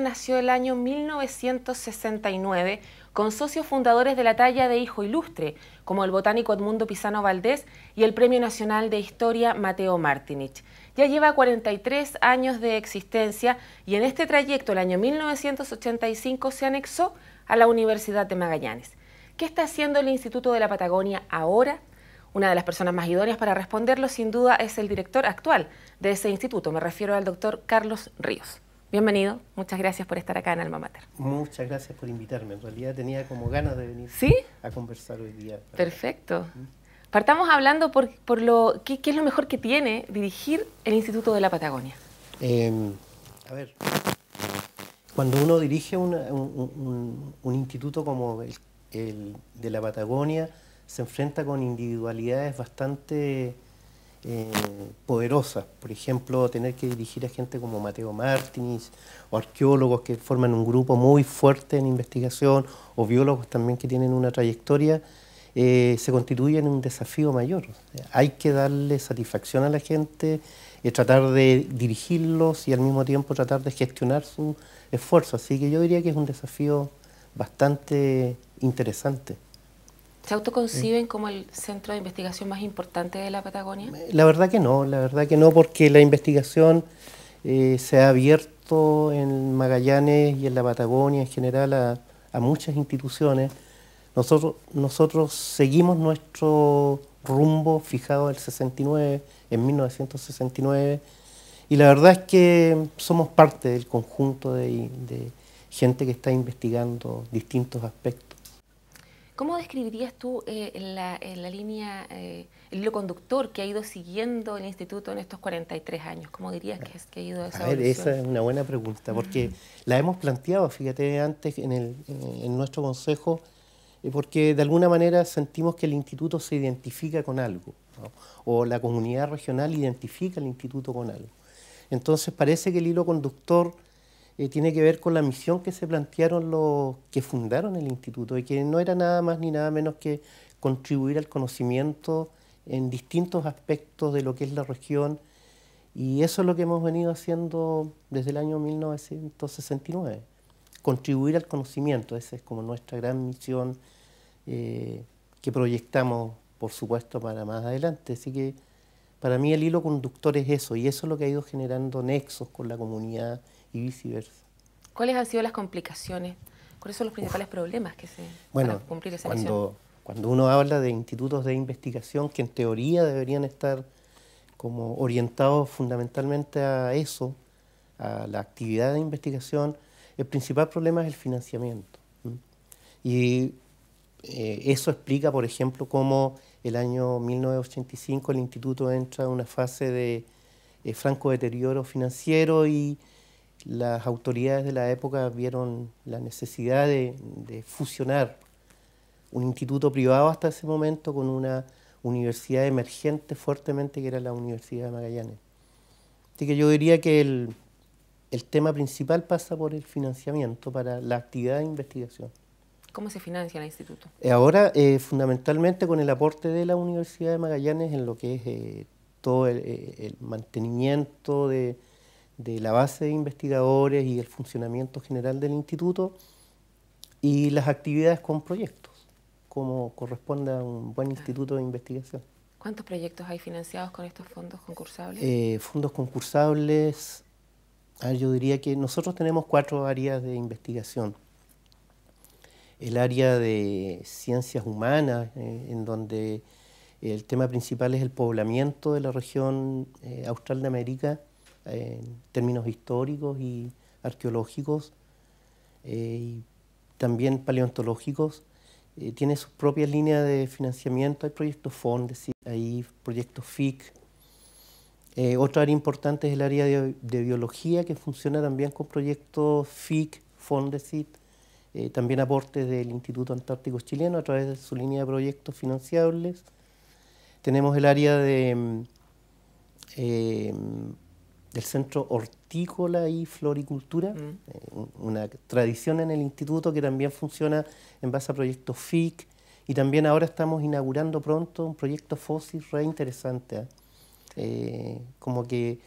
nació el año 1969 con socios fundadores de la talla de hijo ilustre, como el botánico Edmundo Pisano Valdés y el Premio Nacional de Historia Mateo Martinich. Ya lleva 43 años de existencia y en este trayecto, el año 1985, se anexó a la Universidad de Magallanes. ¿Qué está haciendo el Instituto de la Patagonia ahora? Una de las personas más idóneas para responderlo, sin duda, es el director actual de ese instituto. Me refiero al doctor Carlos Ríos. Bienvenido, muchas gracias por estar acá en Alma Mater. Muchas gracias por invitarme, en realidad tenía como ganas de venir a conversar hoy día. Perfecto. Partamos hablando por, lo ¿qué, es lo mejor que tiene dirigir el Instituto de la Patagonia. Em, a ver, cuando uno dirige un, instituto como el, de la Patagonia, se enfrenta con individualidades bastante eh, poderosas. Por ejemplo, tener que dirigir a gente como Mateo Martínez o arqueólogos que forman un grupo muy fuerte en investigación o biólogos también que tienen una trayectoria, eh, se constituye en un desafío mayor. Hay que darle satisfacción a la gente, y eh, tratar de dirigirlos y al mismo tiempo tratar de gestionar su esfuerzo. Así que yo diría que es un desafío bastante interesante. ¿Se autoconciben como el centro de investigación más importante de la Patagonia? Eh, la verdad que no, la verdad que no, porque la investigación eh, se ha abierto en Magallanes y en la Patagonia en general a, muchas instituciones. Nosotros, nosotros seguimos nuestro rumbo fijado del 69, en 1969, y la verdad es que somos parte del conjunto de gente que está investigando distintos aspectos ¿Cómo describirías tú eh, la, línea, eh, el hilo conductor que ha ido siguiendo el instituto en estos 43 años? ¿Cómo dirías que, ha ido esa esa es una buena pregunta, porque la hemos planteado, fíjate, antes en, el, en nuestro consejo, eh, porque de alguna manera sentimos que el instituto se identifica con algo, o la comunidad regional identifica al instituto con algo. Entonces parece que el hilo conductor eh, tiene que ver con la misión que se plantearon los que fundaron el instituto y que no era nada más ni nada menos que contribuir al conocimiento en distintos aspectos de lo que es la región y eso es lo que hemos venido haciendo desde el año 1969, contribuir al conocimiento, esa es como nuestra gran misión eh, que proyectamos, por supuesto, para más adelante. Así que para mí el hilo conductor es eso y eso es lo que ha ido generando nexos con la comunidad y viceversa. ¿Cuáles han sido las complicaciones? ¿Cuáles son los principales problemas que se bueno, cuando, Cuando uno habla de institutos de investigación que en teoría deberían estar como orientados fundamentalmente a eso, a la actividad de investigación, el principal problema es el financiamiento. Y eh, eso explica, por ejemplo, cómo el año 1985 el instituto entra en una fase de eh, franco deterioro financiero y las autoridades de la época vieron la necesidad de, fusionar un instituto privado hasta ese momento con una universidad emergente fuertemente que era la Universidad de Magallanes. Así que yo diría que el, tema principal pasa por el financiamiento para la actividad de investigación. ¿Cómo se financia el instituto? Eh, ahora, eh, fundamentalmente con el aporte de la Universidad de Magallanes en lo que es eh, todo el mantenimiento de, de la base de investigadores y el funcionamiento general del instituto y las actividades con proyectos, como corresponde a un buen instituto de investigación. ¿Cuántos proyectos hay financiados con estos fondos concursables? Eh, fondos concursables, yo diría que nosotros tenemos cuatro áreas de investigación. El área de ciencias humanas, eh, en donde el tema principal es el poblamiento de la región eh, austral de América en términos históricos y arqueológicos eh, y también paleontológicos. Eh, tiene sus propias líneas de financiamiento, hay proyectos FONDESIT hay proyectos FIC, eh, otra área importante es el área de, biología, que funciona también con proyectos FIC, Fondesit, eh, también aportes del Instituto Antártico Chileno a través de su línea de proyectos financiables. Tenemos el área de mm, el Centro Hortícola y Floricultura, mm. eh, una tradición en el instituto que también funciona en base a proyectos FIC y también ahora estamos inaugurando pronto un proyecto fósil re interesante, ¿eh? Eh, como que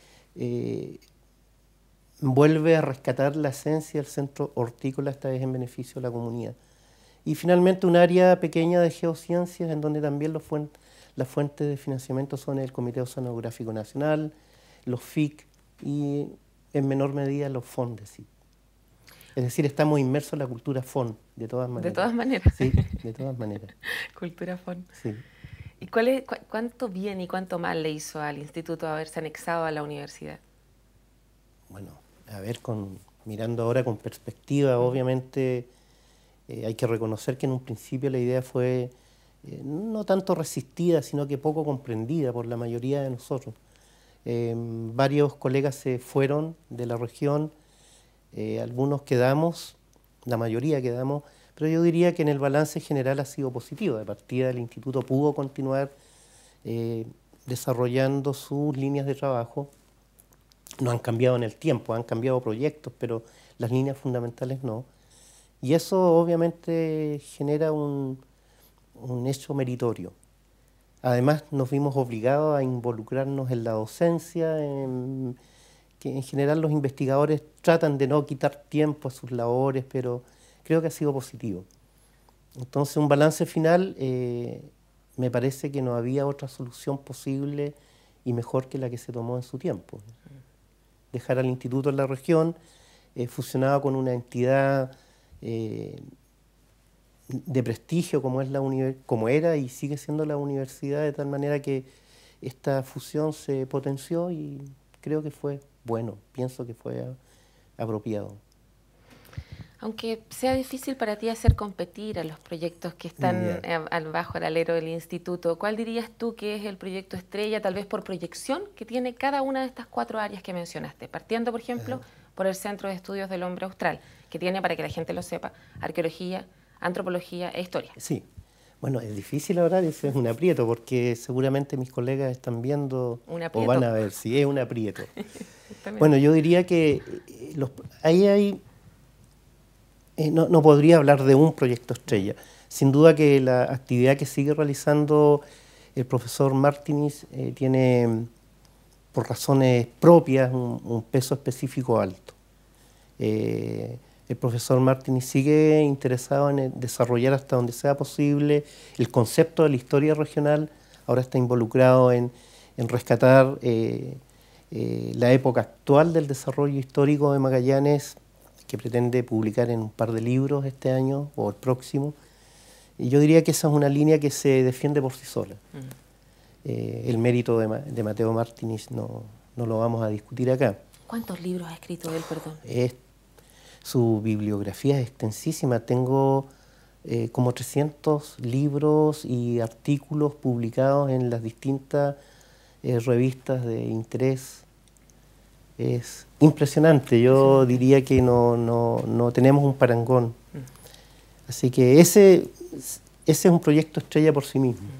vuelve a rescatar la esencia del Centro Hortícola, esta vez en beneficio de la comunidad. Y finalmente un área pequeña de geociencias en donde también los las fuentes de financiamiento son el Comité Oceanográfico Nacional, los FIC, y en menor medida los fondos. Es decir, estamos inmersos en la cultura fond, de todas maneras. De todas maneras. Sí, de todas maneras. cultura fon. ¿Y cuánto bien y cuánto mal le hizo al instituto haberse anexado a la universidad? Bueno, a ver, mirando ahora con perspectiva, obviamente eh, hay que reconocer que en un principio la idea fue eh, no tanto resistida, sino que poco comprendida por la mayoría de nosotros. Em, varios colegas se fueron de la región, eh, algunos quedamos, la mayoría quedamos, pero yo diría que en el balance general ha sido positivo. De partida el instituto pudo continuar eh, desarrollando sus líneas de trabajo. No han cambiado en el tiempo, han cambiado proyectos, pero las líneas fundamentales no. Y eso obviamente genera un hecho meritorio. Además nos vimos obligados a involucrarnos en la docencia, que en general los investigadores tratan de no quitar tiempo a sus labores, pero creo que ha sido positivo. Entonces un balance final, eh, me parece que no había otra solución posible y mejor que la que se tomó en su tiempo. Dejar al instituto en la región, eh, fusionado con una entidad eh, de prestigio como, es la como era y sigue siendo la universidad, de tal manera que esta fusión se potenció y creo que fue bueno, pienso que fue apropiado. Aunque sea difícil para ti hacer competir a los proyectos que están eh, bajo el alero del instituto, ¿cuál dirías tú que es el proyecto estrella, tal vez por proyección, que tiene cada una de estas cuatro áreas que mencionaste? Partiendo, por ejemplo, por el Centro de Estudios del Hombre Austral, que tiene, para que la gente lo sepa, arqueología, antropología e historia. Sí. Bueno, es difícil ahora, es un aprieto, porque seguramente mis colegas están viendo o van a ver si es un aprieto. bueno, yo diría que eh, los, ahí hay... Eh, no, podría hablar de un proyecto estrella. Sin duda que la actividad que sigue realizando el profesor Martínez eh, tiene, por razones propias, un, peso específico alto. Eh, el profesor Martínez sigue interesado en eh, desarrollar hasta donde sea posible el concepto de la historia regional, ahora está involucrado en, rescatar eh, eh, la época actual del desarrollo histórico de Magallanes, que pretende publicar en un par de libros este año o el próximo. Y yo diría que esa es una línea que se defiende por sí sola. Mm. el mérito de, Mateo Martínez no, no, lo vamos a discutir acá. ¿Cuántos libros ha escrito él, perdón? Este, su bibliografía es extensísima. Tengo eh, como 300 libros y artículos publicados en las distintas eh, revistas de interés. Es impresionante. Yo diría que no, no, tenemos un parangón. Mm. Así que ese, ese es un proyecto estrella por sí mismo. Mm.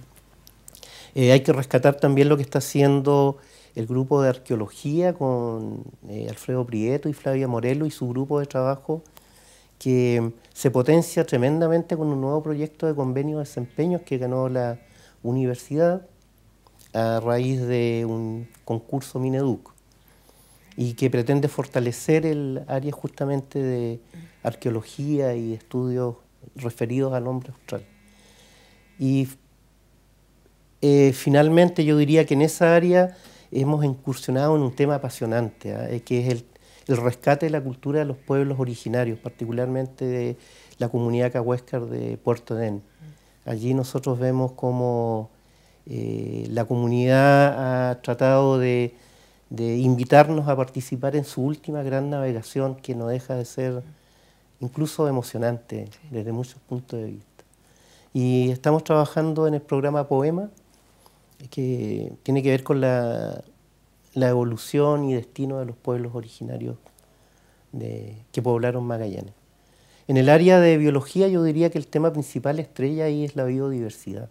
Eh, hay que rescatar también lo que está haciendo el grupo de arqueología con eh, Alfredo Prieto y Flavia Morello... y su grupo de trabajo que se potencia tremendamente con un nuevo proyecto de convenio de desempeños que ganó la universidad a raíz de un concurso Mineduc y que pretende fortalecer el área justamente de arqueología y estudios referidos al hombre austral. Y eh, finalmente yo diría que en esa área hemos incursionado en un tema apasionante, ¿ah? eh, que es el, rescate de la cultura de los pueblos originarios, particularmente de la comunidad cahuéscar de Puerto Edén. Allí nosotros vemos cómo eh, la comunidad ha tratado de, invitarnos a participar en su última gran navegación, que no deja de ser incluso emocionante desde muchos puntos de vista. Y estamos trabajando en el programa Poema, que tiene que ver con la, evolución y destino de los pueblos originarios de, que poblaron Magallanes. En el área de biología yo diría que el tema principal estrella ahí es la biodiversidad.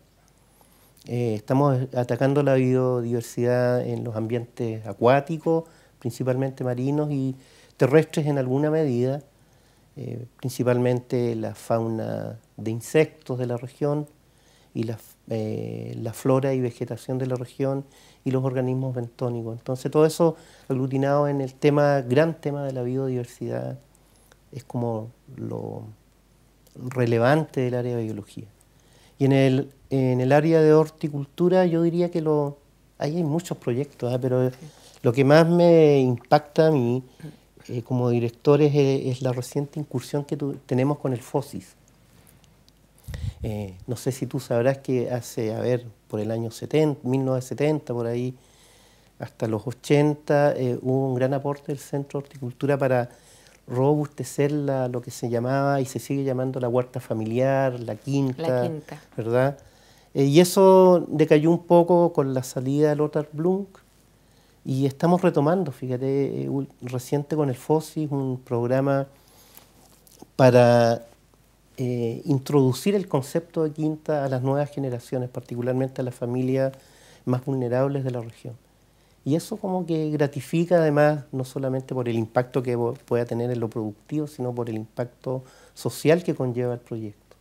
Eh, estamos atacando la biodiversidad en los ambientes acuáticos, principalmente marinos y terrestres en alguna medida, eh, principalmente la fauna de insectos de la región y la eh, la flora y vegetación de la región y los organismos bentónicos. Entonces todo eso aglutinado en el tema, gran tema de la biodiversidad, es como lo relevante del área de biología. Y en el, en el área de horticultura yo diría que lo, ahí hay muchos proyectos, ¿ah? pero lo que más me impacta a mí eh, como director es, es, la reciente incursión que tenemos con el FOSIS eh, no sé si tú sabrás que hace, a ver, por el año 70, 1970, por ahí, hasta los 80, eh, hubo un gran aporte del Centro de Horticultura para robustecer la, lo que se llamaba y se sigue llamando la huerta familiar, la quinta, ¿verdad? Eh, y eso decayó un poco con la salida de Lothar Blunk y estamos retomando, fíjate, reciente con el FOSI, un programa para eh, introducir el concepto de quinta a las nuevas generaciones, particularmente a las familias más vulnerables de la región. Y eso como que gratifica además, no solamente por el impacto que pueda tener en lo productivo, sino por el impacto social que conlleva el proyecto.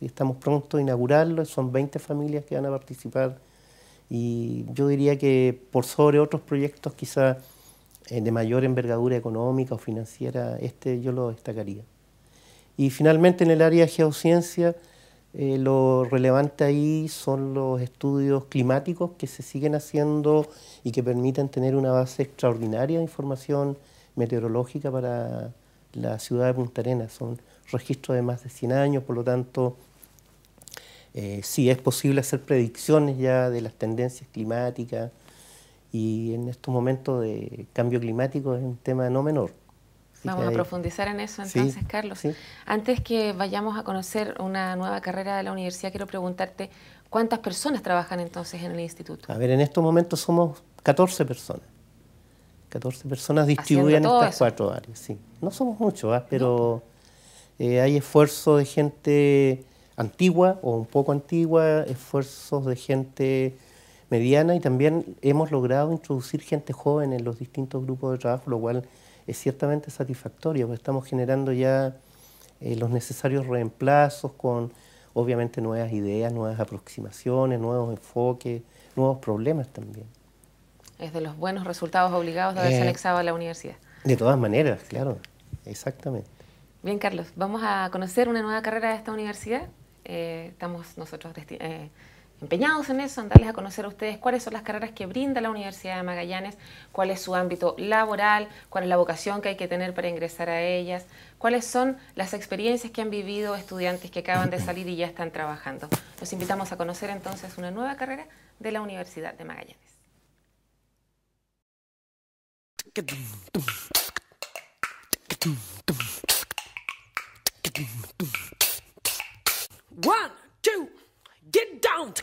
Y estamos pronto a inaugurarlo, son 20 familias que van a participar y yo diría que por sobre otros proyectos quizá eh, de mayor envergadura económica o financiera, este yo lo destacaría. Y finalmente en el área de geociencia, eh, lo relevante ahí son los estudios climáticos que se siguen haciendo y que permiten tener una base extraordinaria de información meteorológica para la ciudad de Punta Arenas. Son registros de más de 100 años, por lo tanto, eh, sí es posible hacer predicciones ya de las tendencias climáticas y en estos momentos de cambio climático es un tema no menor. Vamos a profundizar en eso entonces, Carlos. Antes que vayamos a conocer una nueva carrera de la universidad, quiero preguntarte cuántas personas trabajan entonces en el instituto. A ver, en estos momentos somos 14 personas. 14 personas distribuidas en estas cuatro áreas. No somos muchos, ¿ah? pero eh, hay esfuerzos de gente antigua o un poco antigua, esfuerzos de gente mediana y también hemos logrado introducir gente joven en los distintos grupos de trabajo, lo cual es ciertamente satisfactorio, porque estamos generando ya eh, los necesarios reemplazos con, obviamente, nuevas ideas, nuevas aproximaciones, nuevos enfoques, nuevos problemas también. Es de los buenos resultados obligados de haberse eh, anexado a la universidad. De todas maneras, claro, exactamente. Bien, Carlos, vamos a conocer una nueva carrera de esta universidad. Eh, estamos nosotros empeñados en eso, en darles a conocer a ustedes cuáles son las carreras que brinda la Universidad de Magallanes, cuál es su ámbito laboral, cuál es la vocación que hay que tener para ingresar a ellas, cuáles son las experiencias que han vivido estudiantes que acaban de salir y ya están trabajando. Los invitamos a conocer entonces una nueva carrera de la Universidad de Magallanes. Get down.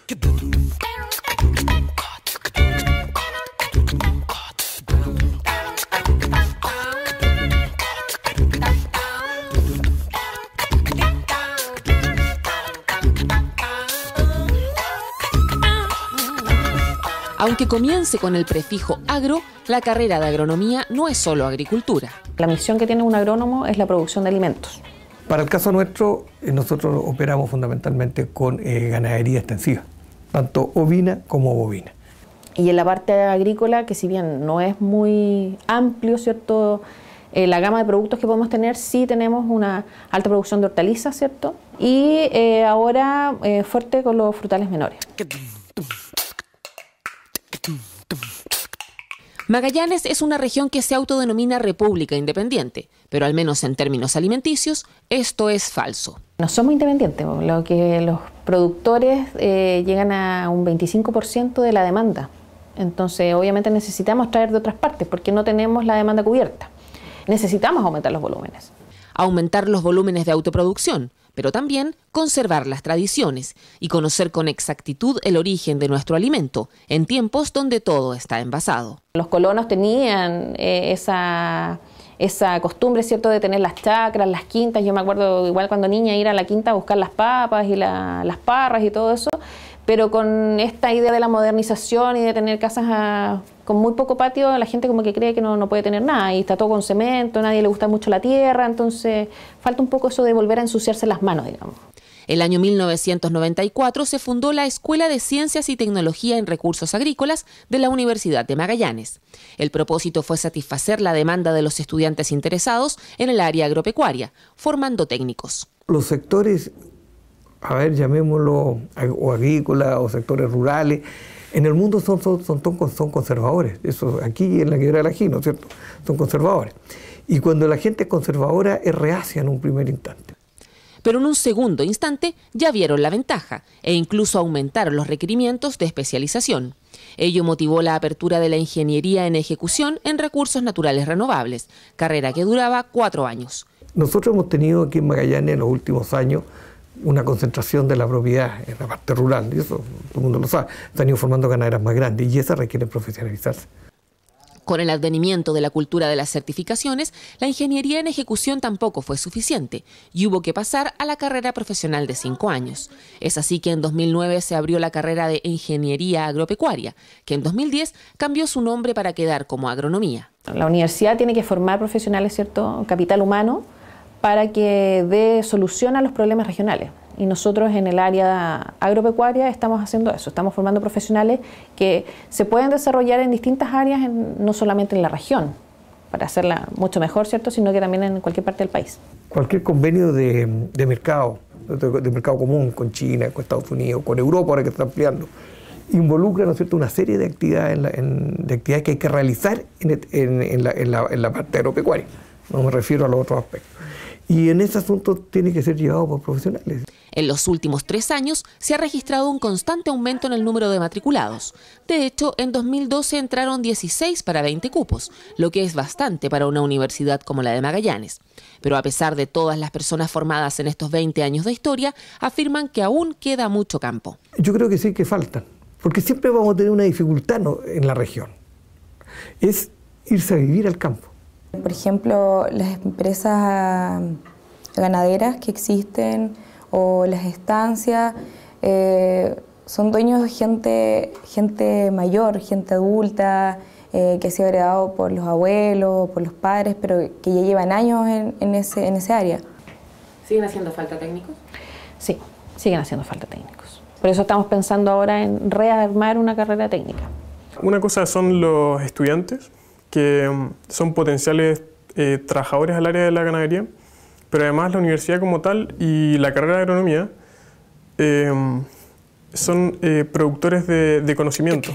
Aunque comience con el prefijo agro, la carrera de agronomía no es solo agricultura. La misión que tiene un agrónomo es la producción de alimentos. Para el caso nuestro, eh, nosotros operamos fundamentalmente con eh, ganadería extensiva, tanto ovina como bovina. Y en la parte agrícola, que si bien no es muy amplio, ¿cierto? Eh, la gama de productos que podemos tener, sí tenemos una alta producción de hortalizas, ¿cierto? Y ahora fuerte con los frutales menores. Magallanes es una región que se autodenomina República Independiente, pero al menos en términos alimenticios, esto es falso. No somos independientes, lo que los productores eh, llegan a un 25% de la demanda. Entonces, obviamente necesitamos traer de otras partes porque no tenemos la demanda cubierta. Necesitamos aumentar los volúmenes. Aumentar los volúmenes de autoproducción, pero también conservar las tradiciones y conocer con exactitud el origen de nuestro alimento en tiempos donde todo está envasado. Los colonos tenían eh, esa, esa costumbre, ¿cierto?, de tener las chacras, las quintas. Yo me acuerdo igual cuando niña ir a la quinta a buscar las papas y las parras y todo eso, pero con esta idea de la modernización y de tener casas a ah, con muy poco patio la gente como que cree que no, no puede tener nada y está todo con cemento, nadie le gusta mucho la tierra, entonces falta un poco eso de volver a ensuciarse las manos, digamos. El año 1994 se fundó la Escuela de Ciencias y Tecnología en Recursos Agrícolas de la Universidad de Magallanes. El propósito fue satisfacer la demanda de los estudiantes interesados en el área agropecuaria, formando técnicos. Los sectores, a ver, llamémoslo, o agrícola o sectores rurales, en el mundo son, conservadores, eso aquí en la guerra de la G, ¿no es cierto? Son conservadores. Y cuando la gente es conservadora es reacia en un primer instante. Pero en un segundo instante ya vieron la ventaja e incluso aumentaron los requerimientos de especialización. Ello motivó la apertura de la ingeniería en ejecución en recursos naturales renovables, carrera que duraba cuatro años. Nosotros hemos tenido aquí en Magallanes en los últimos años una concentración de la propiedad en la parte rural, y eso todo el mundo lo sabe, están informando ganaderas más grandes y esas requieren profesionalizarse. Con el advenimiento de la cultura de las certificaciones, la ingeniería en ejecución tampoco fue suficiente y hubo que pasar a la carrera profesional de cinco años. Es así que en 2009 se abrió la carrera de Ingeniería Agropecuaria, que en 2010 cambió su nombre para quedar como Agronomía. La universidad tiene que formar profesionales, ¿cierto? Capital humano, para que dé solución a los problemas regionales. Y nosotros en el área agropecuaria estamos haciendo eso, estamos formando profesionales que se pueden desarrollar en distintas áreas, no solamente en la región, para hacerla mucho mejor, ¿cierto? Sino que también en cualquier parte del país. Cualquier convenio de, mercado, de, mercado común con China, con Estados Unidos, con Europa, ahora que está ampliando, involucra ¿no cierto? una serie de actividades, en actividades que hay que realizar en, la parte agropecuaria. No me refiero a los otros aspectos. Y en ese asunto tiene que ser llevado por profesionales. En los últimos tres años se ha registrado un constante aumento en el número de matriculados. De hecho, en 2012 entraron 16 para 20 cupos, lo que es bastante para una universidad como la de Magallanes. Pero a pesar de todas las personas formadas en estos 20 años de historia, afirman que aún queda mucho campo. Yo creo que sí que faltan, porque siempre vamos a tener una dificultad en la región. Es irse a vivir al campo. Por ejemplo, las empresas ah, ganaderas que existen o las estancias eh, son dueños de gente, gente mayor, gente adulta, eh, que ha sido heredado por los abuelos, por los padres, pero que ya llevan años en, en, ese, en ese área. ¿Siguen haciendo falta técnicos? Sí, siguen haciendo falta técnicos. Por eso estamos pensando ahora en rearmar una carrera técnica. Una cosa son los estudiantes, que mm, son potenciales eh, trabajadores al área de la ganadería, pero además la universidad como tal y la carrera de agronomía eh, son eh, productores de, de conocimiento.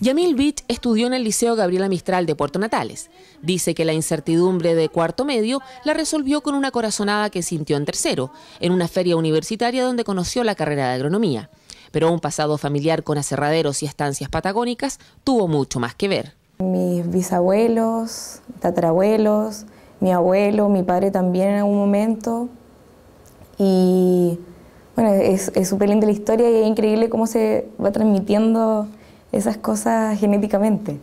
Yamil Beach estudió en el Liceo Gabriela Mistral de Puerto Natales. Dice que la incertidumbre de cuarto medio la resolvió con una corazonada que sintió en tercero, en una feria universitaria donde conoció la carrera de agronomía pero un pasado familiar con aserraderos y estancias patagónicas tuvo mucho más que ver. Mis bisabuelos, tatarabuelos, mi abuelo, mi padre también en algún momento. Y bueno, es súper linda la historia y es increíble cómo se va transmitiendo esas cosas genéticamente.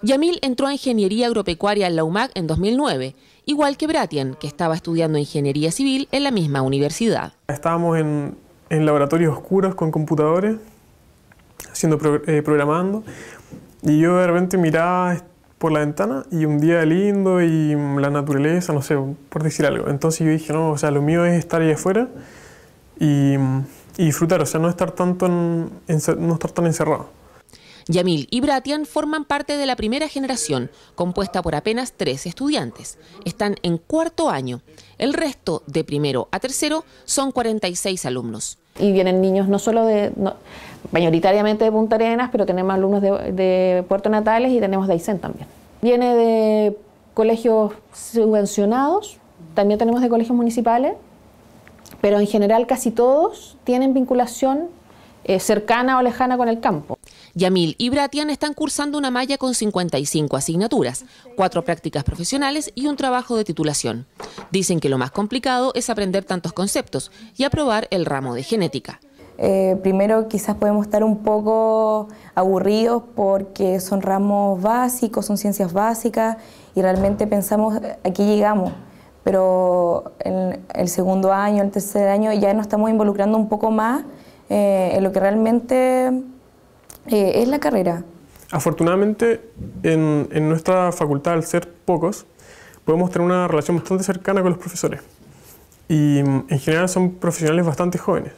Yamil entró a Ingeniería Agropecuaria en la UMAC en 2009, igual que Bratian, que estaba estudiando Ingeniería Civil en la misma universidad. Estábamos en en laboratorios oscuros con computadores, haciendo eh, programando. Y yo de repente miraba por la ventana y un día lindo y la naturaleza, no sé, por decir algo. Entonces yo dije, no, o sea, lo mío es estar ahí afuera y, disfrutar, o sea, no estar, tanto no estar tan encerrado. Yamil y Bratian forman parte de la primera generación, compuesta por apenas tres estudiantes. Están en cuarto año. El resto, de primero a tercero, son 46 alumnos. Y vienen niños no solo de, mayoritariamente de Punta Arenas, pero tenemos alumnos de, Puerto Natales y tenemos de Aysén también. Viene de colegios subvencionados, también tenemos de colegios municipales, pero en general casi todos tienen vinculación eh, cercana o lejana con el campo. Yamil y Bratian están cursando una malla con 55 asignaturas, cuatro prácticas profesionales y un trabajo de titulación. Dicen que lo más complicado es aprender tantos conceptos y aprobar el ramo de genética. Eh, primero quizás podemos estar un poco aburridos porque son ramos básicos, son ciencias básicas y realmente pensamos aquí llegamos, pero en el segundo año, el tercer año ya nos estamos involucrando un poco más eh, en lo que realmente eh, es la carrera. Afortunadamente, en, en, nuestra facultad, al ser pocos, podemos tener una relación bastante cercana con los profesores. Y mm, en general son profesionales bastante jóvenes.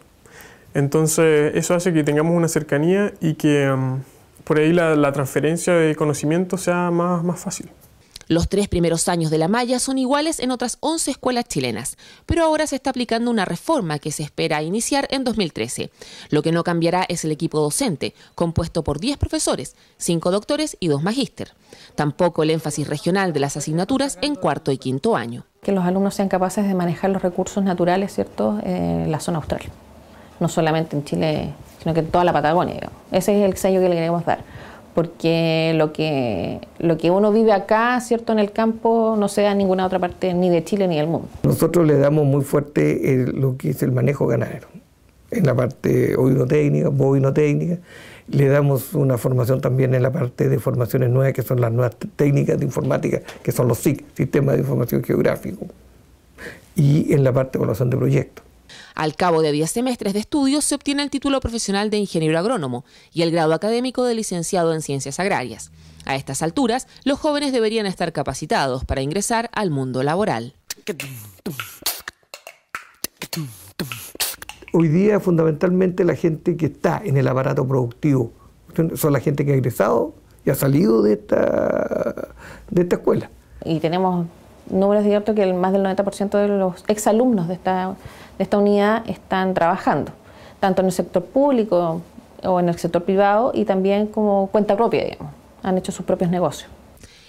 Entonces, eso hace que tengamos una cercanía y que mm, por ahí la, la transferencia de conocimiento sea más, más fácil. Los tres primeros años de la malla son iguales en otras 11 escuelas chilenas, pero ahora se está aplicando una reforma que se espera iniciar en 2013. Lo que no cambiará es el equipo docente, compuesto por 10 profesores, 5 doctores y 2 magíster. Tampoco el énfasis regional de las asignaturas en cuarto y quinto año. Que los alumnos sean capaces de manejar los recursos naturales, ¿cierto?, eh, en la zona austral. No solamente en Chile, sino que en toda la Patagonia. Ese es el sello que le queremos dar porque lo que, lo que uno vive acá, ¿cierto?, en el campo no se da en ninguna otra parte, ni de Chile ni del mundo. Nosotros le damos muy fuerte lo que es el manejo ganadero, en la parte oinotécnica, bovinotécnica, le damos una formación también en la parte de formaciones nuevas, que son las nuevas técnicas de informática, que son los SIC, Sistemas de Información Geográfico, y en la parte de evaluación de proyectos. Al cabo de 10 semestres de estudio se obtiene el título profesional de ingeniero agrónomo y el grado académico de licenciado en ciencias agrarias. A estas alturas, los jóvenes deberían estar capacitados para ingresar al mundo laboral. Hoy día fundamentalmente la gente que está en el aparato productivo son la gente que ha ingresado y ha salido de esta, de esta escuela. Y tenemos números ciertos que el más del 90% de los exalumnos de esta de esta unidad están trabajando, tanto en el sector público o en el sector privado y también como cuenta propia, digamos, han hecho sus propios negocios.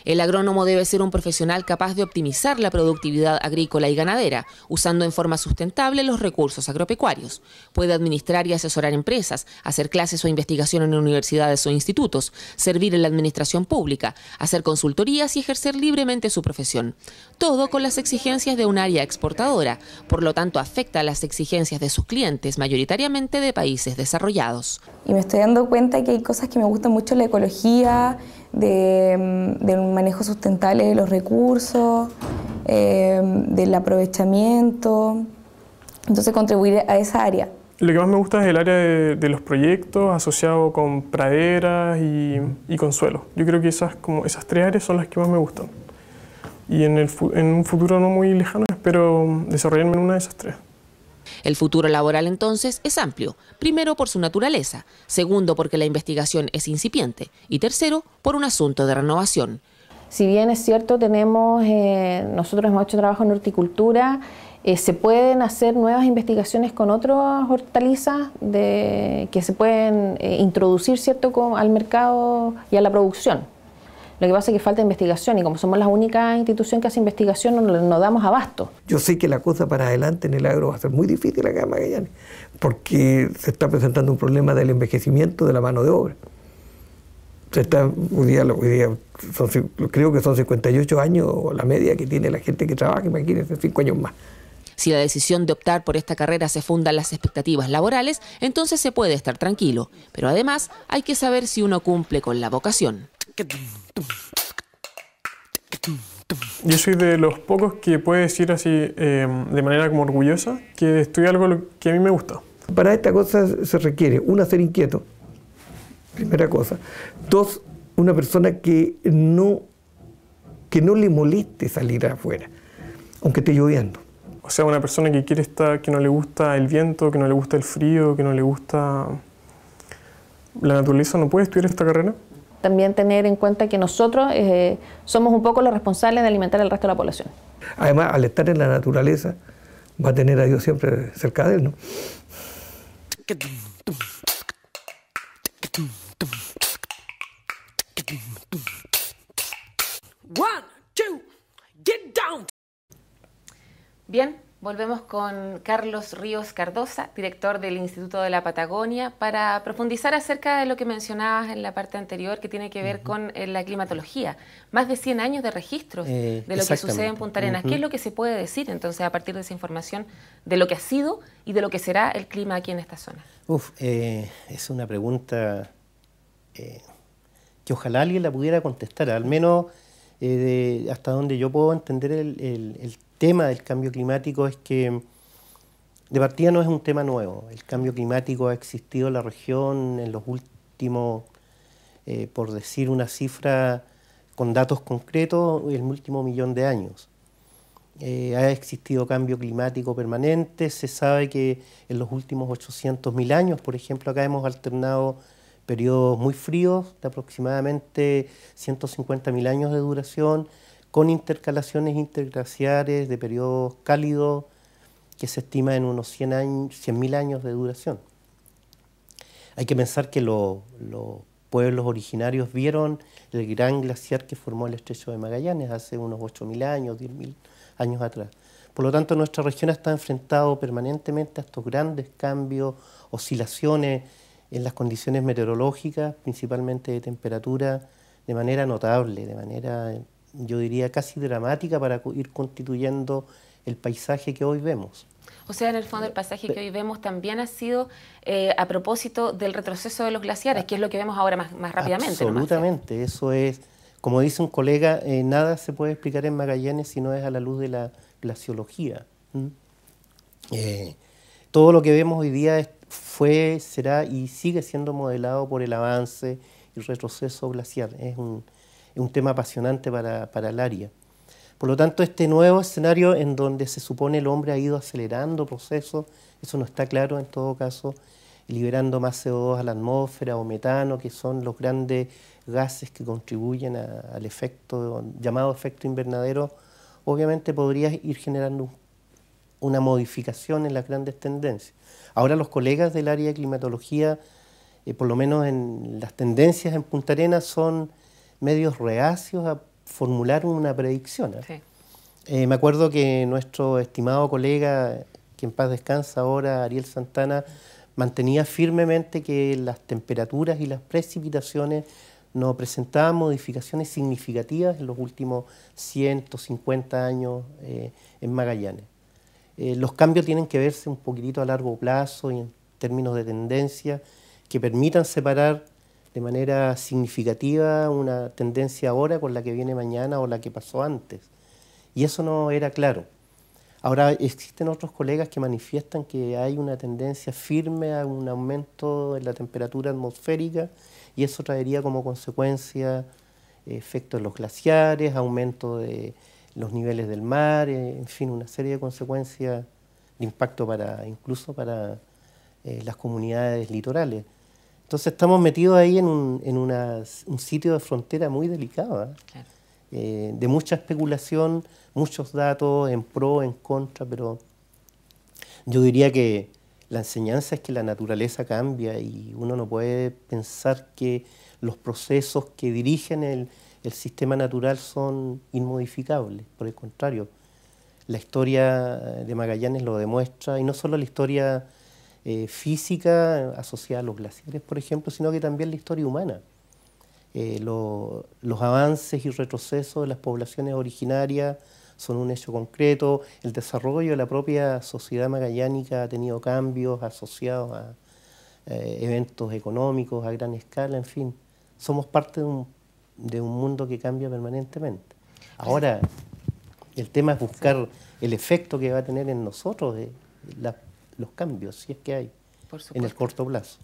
El agrónomo debe ser un profesional capaz de optimizar la productividad agrícola y ganadera, usando en forma sustentable los recursos agropecuarios. Puede administrar y asesorar empresas, hacer clases o investigación en universidades o institutos, servir en la administración pública, hacer consultorías y ejercer libremente su profesión. Todo con las exigencias de un área exportadora, por lo tanto afecta a las exigencias de sus clientes, mayoritariamente de países desarrollados. Y me estoy dando cuenta que hay cosas que me gustan mucho, la ecología, de, un mm, manejo sustentable de los recursos, em, del aprovechamiento. Entonces contribuir a esa área. Lo que más me gusta es el área de, los proyectos asociado con praderas y, con suelos Yo creo que esas, como esas tres áreas son las que más me gustan. Y en, el, en un futuro no muy lejano espero desarrollarme en una de esas tres. El futuro laboral entonces es amplio, primero por su naturaleza, segundo porque la investigación es incipiente y tercero por un asunto de renovación. Si bien es cierto, tenemos, eh, nosotros hemos hecho trabajo en horticultura, eh, se pueden hacer nuevas investigaciones con otras hortalizas que se pueden eh, introducir ¿cierto? al mercado y a la producción. Lo que pasa es que falta investigación y como somos la única institución que hace investigación, no nos damos abasto. Yo sé que la cosa para adelante en el agro va a ser muy difícil acá en Magallanes, porque se está presentando un problema del envejecimiento de la mano de obra. Se está, hoy día, creo que son 58 años la media que tiene la gente que trabaja, imagínense, 5 años más. Si la decisión de optar por esta carrera se funda en las expectativas laborales, entonces se puede estar tranquilo, pero además hay que saber si uno cumple con la vocación. Yo soy de los pocos que puede decir así em, de manera como orgullosa que estudié algo que a mí me gusta. Para esta cosa se requiere, una, ser inquieto, primera cosa. Dos, una persona que no, que no le moleste salir afuera, aunque esté lloviendo. O sea, una persona que quiere estar, que no le gusta el viento, que no le gusta el frío, que no le gusta la naturaleza, ¿no puede estudiar esta carrera? también tener en cuenta que nosotros eh, somos un poco los responsables de alimentar al resto de la población. Además, al estar en la naturaleza, va a tener a Dios siempre cerca de él, ¿no? Bien, Volvemos con Carlos Ríos Cardosa, director del Instituto de la Patagonia, para profundizar acerca de lo que mencionabas en la parte anterior que tiene que ver con eh, la climatología. Más de 100 años de registros eh, de lo que sucede en Punta Arenas. ¿Qué es lo que se puede decir entonces a partir de esa información de lo que ha sido y de lo que será el clima aquí en esta zona? Uf, eh, es una pregunta que ojalá alguien la pudiera contestar, al menos hasta donde yo puedo entender el, tema tema del cambio climático es que de partida no es un tema nuevo. El cambio climático ha existido en la región en los últimos, eh, por decir una cifra con datos concretos, el último millón de años. Eh, ha existido cambio climático permanente. Se sabe que en los últimos 800.000 años, por ejemplo, acá hemos alternado periodos muy fríos, de aproximadamente 150.000 años de duración, con intercalaciones interglaciares de periodos cálidos que se estima en unos 100.000 años, años de duración. Hay que pensar que los pueblos originarios vieron el gran glaciar que formó el estrecho de Magallanes hace unos 8.000 años, 10.000 años atrás. Por lo tanto, nuestra región está enfrentado permanentemente a estos grandes cambios, oscilaciones en las condiciones meteorológicas, principalmente de temperatura, de manera notable, de manera yo diría casi dramática para ir constituyendo el paisaje que hoy vemos. O sea, en el fondo el paisaje que hoy vemos también ha sido eh, a propósito del retroceso de los glaciares, ah, que es lo que vemos ahora más, más rápidamente. Absolutamente, eso es, como dice un colega, eh, nada se puede explicar en Magallanes si no es a la luz de la glaciología. Eh, todo lo que vemos hoy día fue, será y sigue siendo modelado por el avance y retroceso glacial. Es un, es un tema apasionante para, el área. Por lo tanto, este nuevo escenario en donde se supone el hombre ha ido acelerando procesos, eso no está claro en todo caso, liberando más CO2 a la atmósfera o metano, que son los grandes gases que contribuyen al efecto llamado efecto invernadero, obviamente podría ir generando una modificación en las grandes tendencias. Ahora los colegas del área de climatología, eh, por lo menos en las tendencias en Punta Arenas, son medios reacios a formular una predicción. ¿eh? Eh, me acuerdo que nuestro estimado colega, quien en paz descansa ahora, Ariel Santana, mantenía firmemente que las temperaturas y las precipitaciones no presentaban modificaciones significativas en los últimos 150 años eh, en Magallanes. los cambios tienen que verse un poquitito a largo plazo y en términos de tendencia que permitan separar de manera significativa una tendencia ahora con la que viene mañana o la que pasó antes. Y eso no era claro. Ahora existen otros colegas que manifiestan que hay una tendencia firme a un aumento en la temperatura atmosférica y eso traería como consecuencia eh, efectos en los glaciares, aumento de los niveles del mar, eh, en fin, una serie de consecuencias de impacto para incluso para eh, las comunidades litorales. Entonces estamos metidos ahí en un, sitio de frontera muy delicado, ¿eh? Eh, de mucha especulación, muchos datos en pro, en contra, pero yo diría que la enseñanza es que la naturaleza cambia y uno no puede pensar que los procesos que dirigen el, el sistema natural son inmodificables, por el contrario. La historia de Magallanes lo demuestra, y no solo la historia eh, física asociada a los glaciares, por ejemplo, sino que también la historia humana. Eh, los avances y retrocesos de las poblaciones originarias son un hecho concreto. El desarrollo de la propia sociedad magallánica ha tenido cambios asociados a eh, eventos económicos a gran escala, en fin. Somos parte de un, mundo que cambia permanentemente. Ahora, el tema es buscar el efecto que va a tener en nosotros de la, los cambios, si es que hay, en el corto plazo.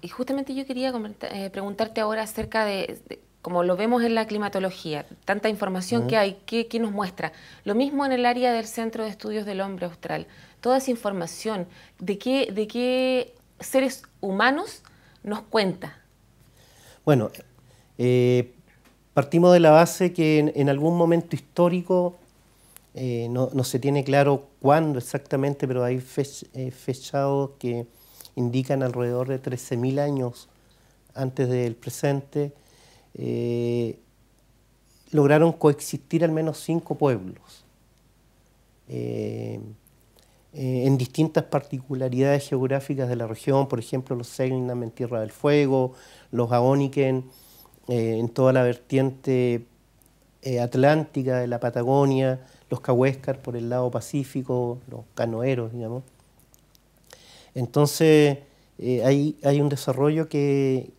Y justamente yo quería eh, preguntarte ahora acerca de, como lo vemos en la climatología, tanta información que hay, ¿qué, nos muestra? Lo mismo en el área del Centro de Estudios del Hombre Austral, toda esa información, ¿de qué, de qué seres humanos nos cuenta? Bueno, eh, partimos de la base que en, algún momento histórico eh, no, no, se tiene claro cuándo exactamente, pero hay eh, fechados que indican alrededor de 13.000 años antes del presente, eh, lograron coexistir al menos cinco pueblos, eh, en distintas particularidades geográficas de la región, por ejemplo, los Selnam en Tierra del Fuego, los Aoniken en toda la vertiente atlántica de la Patagonia, los cahuéscar por el lado pacífico, los canoeros, digamos. Entonces, eh, hay, un desarrollo que,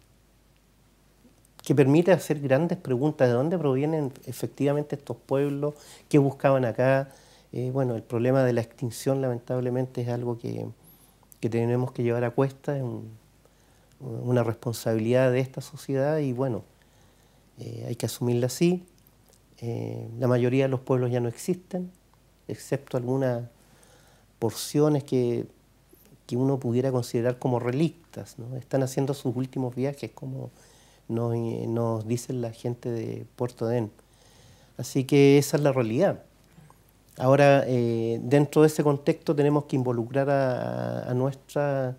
que permite hacer grandes preguntas de dónde provienen efectivamente estos pueblos, qué buscaban acá. Eh, bueno, el problema de la extinción lamentablemente es algo que, tenemos que llevar a cuesta, es una responsabilidad de esta sociedad y bueno, eh, hay que asumirla así. Eh, la mayoría de los pueblos ya no existen, excepto algunas porciones que, uno pudiera considerar como relictas. ¿no? Están haciendo sus últimos viajes, como nos, eh, nos dice la gente de Puerto Adén. Así que esa es la realidad. Ahora, eh, dentro de ese contexto tenemos que involucrar a, nuestra,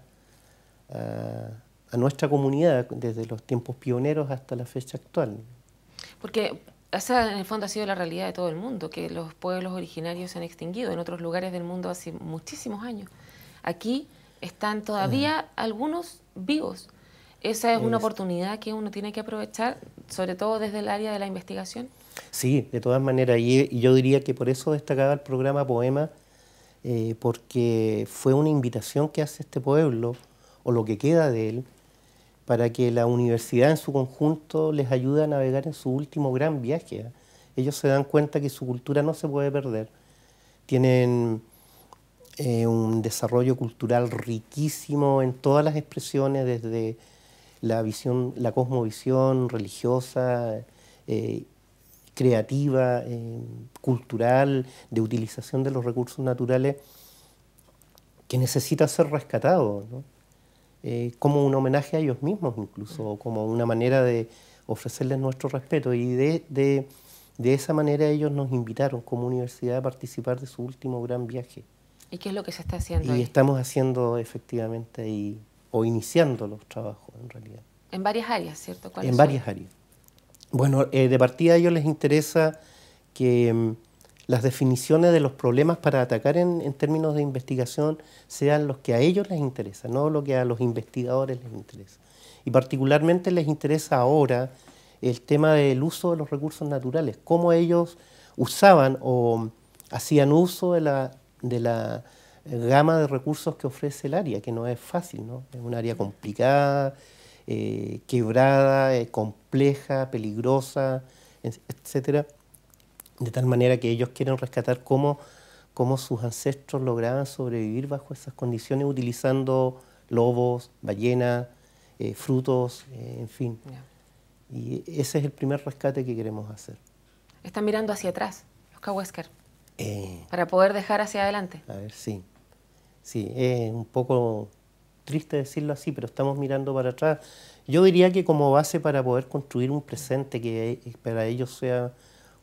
a, nuestra comunidad desde los tiempos pioneros hasta la fecha actual. Porque esa en el fondo ha sido la realidad de todo el mundo, que los pueblos originarios se han extinguido en otros lugares del mundo hace muchísimos años. Aquí están todavía algunos vivos. Esa es una pues oportunidad que uno tiene que aprovechar, sobre todo desde el área de la investigación. Sí, de todas maneras, y yo diría que por eso destacaba el programa Poema, eh, porque fue una invitación que hace este pueblo, o lo que queda de él, para que la universidad en su conjunto les ayude a navegar en su último gran viaje. Ellos se dan cuenta que su cultura no se puede perder. Tienen eh, un desarrollo cultural riquísimo en todas las expresiones, desde la visión, la cosmovisión religiosa, eh, creativa, eh, cultural, de utilización de los recursos naturales, que necesita ser rescatado. ¿no? Eh, como un homenaje a ellos mismos incluso, como una manera de ofrecerles nuestro respeto. Y de, de, esa manera ellos nos invitaron como universidad a participar de su último gran viaje. ¿Y qué es lo que se está haciendo? Y estamos haciendo efectivamente y, o iniciando los trabajos en realidad. En varias áreas, ¿cierto? En varias áreas. Bueno, eh, de partida a ellos les interesa que mm, las definiciones de los problemas para atacar en, términos de investigación sean los que a ellos les interesa, no lo que a los investigadores les interesa. Y particularmente les interesa ahora el tema del uso de los recursos naturales, cómo ellos usaban o hacían uso de la, de la eh, gama de recursos que ofrece el área, que no es fácil, ¿no? es un área complicada, eh, quebrada, eh, compleja, peligrosa, etcétera de tal manera que ellos quieren rescatar cómo, sus ancestros lograban sobrevivir bajo esas condiciones utilizando lobos, ballenas, eh, frutos, eh, en fin. Y ese es el primer rescate que queremos hacer. Están mirando hacia atrás, los Wesker, eh. para poder dejar hacia adelante. A ver, sí. Sí, es un poco triste decirlo así, pero estamos mirando para atrás. Yo diría que como base para poder construir un presente que para ellos sea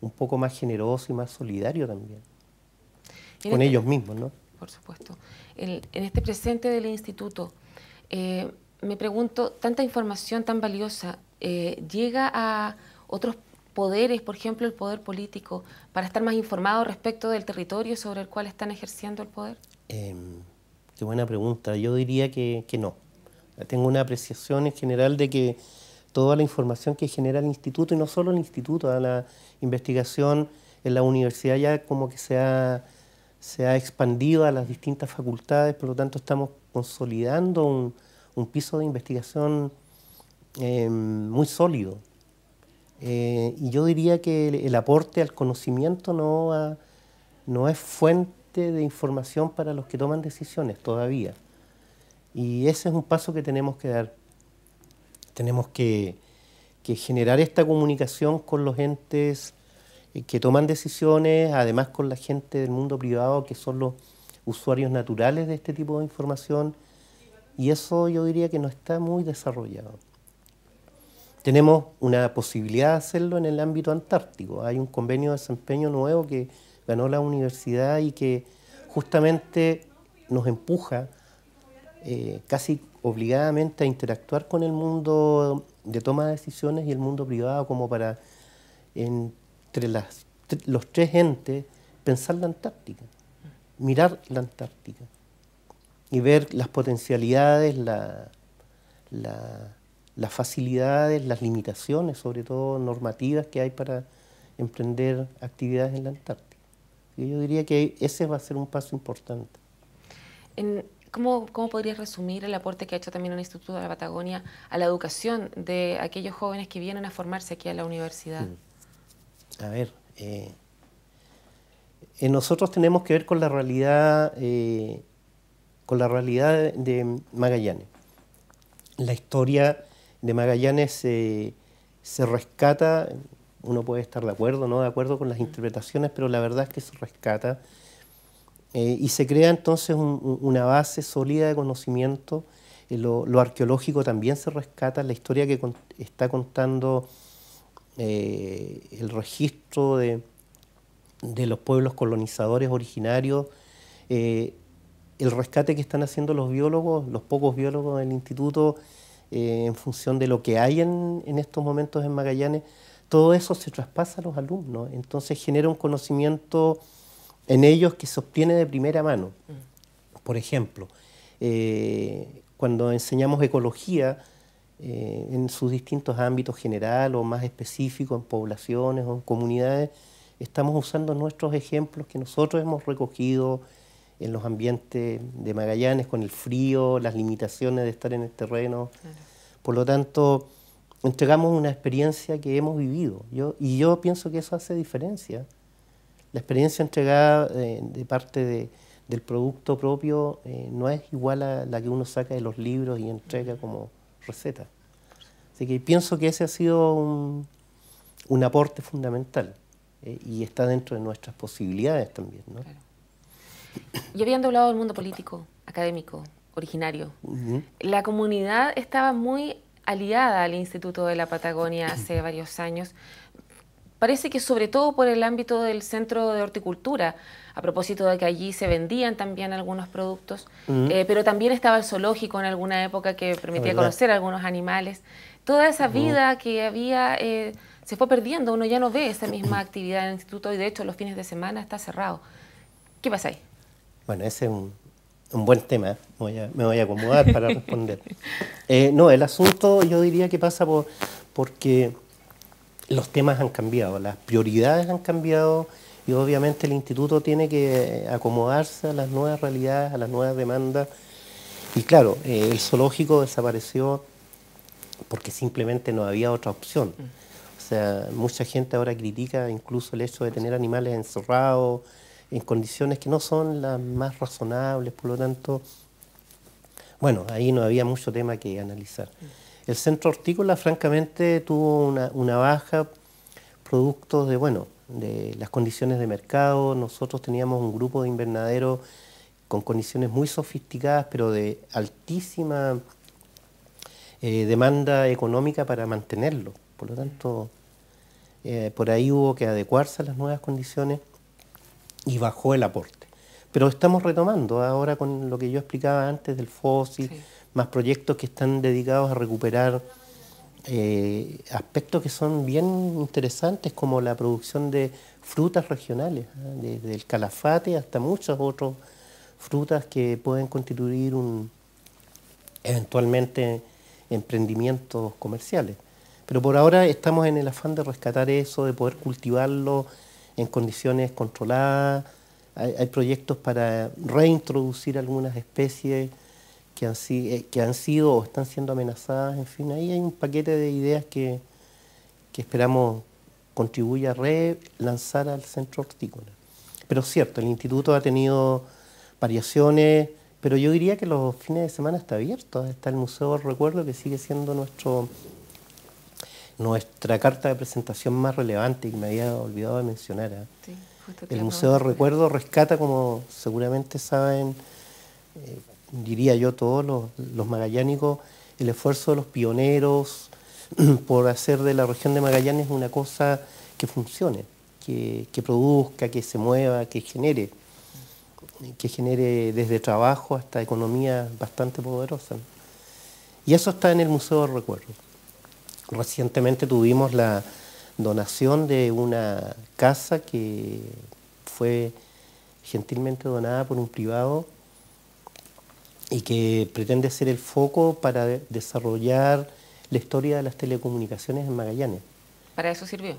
un poco más generoso y más solidario también. Con ellos mismos, ¿no? Por supuesto. en este presente del instituto, eh, me pregunto, tanta información tan valiosa, eh, ¿llega a otros poderes, por ejemplo, el poder político, para estar más informado respecto del territorio sobre el cual están ejerciendo el poder? Em, qué buena pregunta. Yo diría que no. Tengo una apreciación en general de que toda la información que genera el instituto y no solo el instituto, ¿eh? la investigación en la universidad ya como que se ha, se ha expandido a las distintas facultades, por lo tanto estamos consolidando un, piso de investigación eh, muy sólido. Eh, y yo diría que el, aporte al conocimiento no, no es fuente de información para los que toman decisiones todavía. Y ese es un paso que tenemos que dar. Tenemos que, generar esta comunicación con los entes eh, que toman decisiones, además con la gente del mundo privado, que son los usuarios naturales de este tipo de información, y eso yo diría que no está muy desarrollado. Tenemos una posibilidad de hacerlo en el ámbito antártico. Hay un convenio de desempeño nuevo que ganó la universidad y que justamente nos empuja eh, casi obligadamente a interactuar con el mundo de toma de decisiones y el mundo privado como para entre las, los tres entes pensar la Antártica, mirar la Antártica y ver las potencialidades, las facilidades, las limitaciones, sobre todo normativas que hay para emprender actividades en la Antártica. yo diría que ese va a ser un paso importante. ¿Cómo, ¿Cómo podrías resumir el aporte que ha hecho también el Instituto de la Patagonia a la educación de aquellos jóvenes que vienen a formarse aquí a la universidad? Mm. A ver, eh, nosotros tenemos que ver con la realidad, eh, con la realidad de Magallanes. La historia de Magallanes se rescata, uno puede estar de acuerdo, no de acuerdo con las mm. interpretaciones, pero la verdad es que se rescata eh, y se crea entonces una base sólida de conocimiento. Eh, lo, arqueológico también se rescata, la historia que está contando eh, el registro de, los pueblos colonizadores originarios, el rescate que están haciendo los biólogos, los pocos biólogos del instituto, en función de lo que hay en, en estos momentos en Magallanes, todo eso se traspasa a los alumnos, entonces genera un conocimiento en ellos que se obtiene de primera mano. Por ejemplo, eh, cuando enseñamos ecología eh, en sus distintos ámbitos general o más específicos, en poblaciones o en comunidades, estamos usando nuestros ejemplos que nosotros hemos recogido en los ambientes de Magallanes, con el frío, las limitaciones de estar en el terreno. Por lo tanto, entregamos una experiencia que hemos vivido. Yo, y yo pienso que eso hace diferencia la experiencia entregada eh, de parte del producto propio eh, no es igual a la que uno saca de los libros y entrega como receta. Así que pienso que ese ha sido un, aporte fundamental eh, y está dentro de nuestras posibilidades también. ¿no? Y habiendo hablado del mundo político, académico, originario, la comunidad estaba muy aliada al Instituto de la Patagonia hace varios años parece que sobre todo por el ámbito del centro de horticultura, a propósito de que allí se vendían también algunos productos, eh, pero también estaba el zoológico en alguna época que permitía conocer algunos animales. Toda esa vida que había eh, se fue perdiendo, uno ya no ve esa misma actividad en el instituto y de hecho los fines de semana está cerrado. ¿Qué pasa ahí? Bueno, ese es un, buen tema, me voy a acomodar para responder. Eh, no, el asunto yo diría que pasa por, porque los temas han cambiado, las prioridades han cambiado y obviamente el instituto tiene que acomodarse a las nuevas realidades, a las nuevas demandas. Y claro, eh, el zoológico desapareció porque simplemente no había otra opción. Mm. O sea, mucha gente ahora critica incluso el hecho de tener animales encerrados en condiciones que no son las más razonables, por lo tanto, bueno, ahí no había mucho tema que analizar. Mm. El centro hortícola, francamente, tuvo una, baja producto de, bueno, de las condiciones de mercado. Nosotros teníamos un grupo de invernaderos con condiciones muy sofisticadas, pero de altísima eh, demanda económica para mantenerlo. Por lo tanto, eh, por ahí hubo que adecuarse a las nuevas condiciones y bajó el aporte. Pero estamos retomando ahora con lo que yo explicaba antes del fósil más proyectos que están dedicados a recuperar eh, aspectos que son bien interesantes, como la producción de frutas regionales, desde ¿eh? el calafate hasta muchas otras frutas que pueden constituir un eventualmente emprendimientos comerciales. Pero por ahora estamos en el afán de rescatar eso, de poder cultivarlo en condiciones controladas. hay proyectos para reintroducir algunas especies eh, que han, sido o están siendo amenazadas. En fin, ahí hay un paquete de ideas que, esperamos contribuya a relanzar al centro hortícola. Pero es cierto, el instituto ha tenido variaciones, pero yo diría que los fines de semana está abierto. Está el Museo del Recuerdo, que sigue siendo nuestro, nuestra carta de presentación más relevante, y me había olvidado de mencionar. ¿eh? el Museo del Recuerdo rescata, como seguramente saben, eh, diría yo, todos los, magallánicos, el esfuerzo de los pioneros por hacer de la región de Magallanes una cosa que funcione, que, que produzca, que se mueva, que genere, que genere desde trabajo hasta economía bastante poderosa. Y eso está en el Museo de Recuerdo. Recientemente tuvimos la donación de una casa que fue gentilmente donada por un privado y que pretende ser el foco para desarrollar la historia de las telecomunicaciones en Magallanes. ¿Para eso sirvió?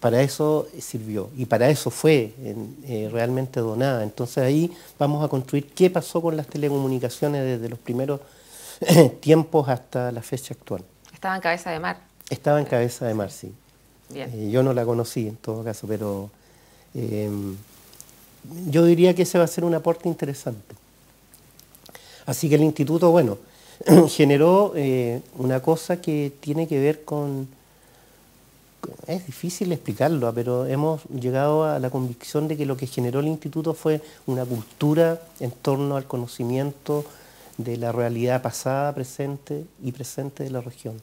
Para eso sirvió y para eso fue eh, realmente donada. Entonces ahí vamos a construir qué pasó con las telecomunicaciones desde los primeros tiempos hasta la fecha actual. Estaba en cabeza de mar. Estaba en cabeza de mar, sí. Eh, yo no la conocí en todo caso, pero eh, yo diría que ese va a ser un aporte interesante. Así que el instituto, bueno, generó eh, una cosa que tiene que ver con... Es difícil explicarlo, pero hemos llegado a la convicción de que lo que generó el instituto fue una cultura en torno al conocimiento de la realidad pasada, presente y presente de la región.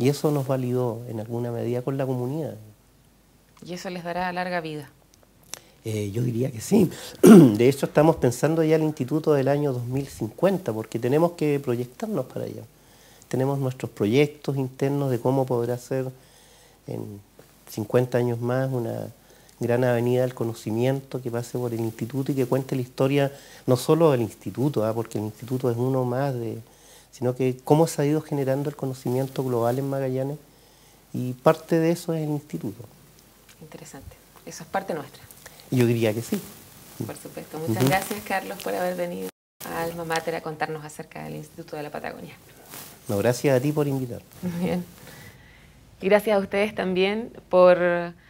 Y eso nos validó en alguna medida con la comunidad. Y eso les dará larga vida. Eh, yo diría que sí. De hecho, estamos pensando ya el instituto del año 2050, porque tenemos que proyectarnos para allá. Tenemos nuestros proyectos internos de cómo podrá ser en 50 años más una gran avenida del conocimiento que pase por el instituto y que cuente la historia, no solo del instituto, ah, porque el instituto es uno más, de, sino que cómo se ha ido generando el conocimiento global en Magallanes y parte de eso es el instituto. Interesante, eso es parte nuestra yo diría que sí. Por supuesto. Muchas gracias, Carlos, por haber venido a Alma Mater a contarnos acerca del Instituto de la Patagonia. No, gracias a ti por invitar. Bien. gracias a ustedes también por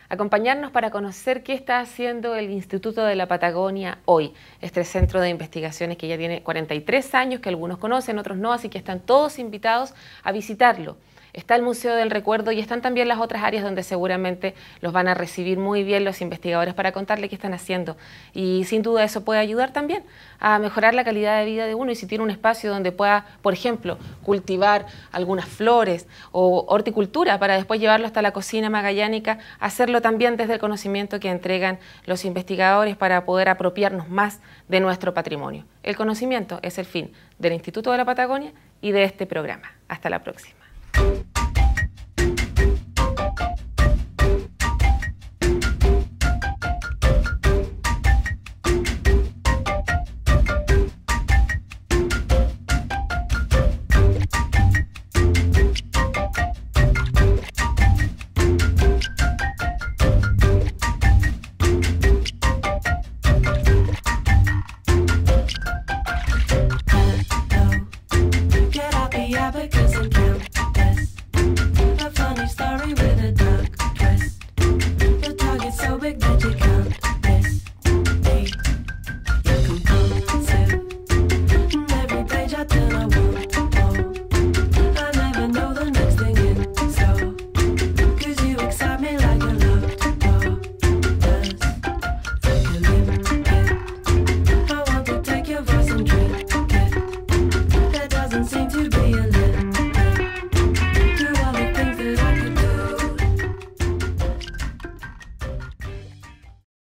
acompañarnos para conocer qué está haciendo el Instituto de la Patagonia hoy, este centro de investigaciones que ya tiene 43 años, que algunos conocen, otros no, así que están todos invitados a visitarlo está el Museo del Recuerdo y están también las otras áreas donde seguramente los van a recibir muy bien los investigadores para contarle qué están haciendo. Y sin duda eso puede ayudar también a mejorar la calidad de vida de uno y si tiene un espacio donde pueda, por ejemplo, cultivar algunas flores o horticultura para después llevarlo hasta la cocina magallánica, hacerlo también desde el conocimiento que entregan los investigadores para poder apropiarnos más de nuestro patrimonio. El conocimiento es el fin del Instituto de la Patagonia y de este programa. Hasta la próxima. Thank you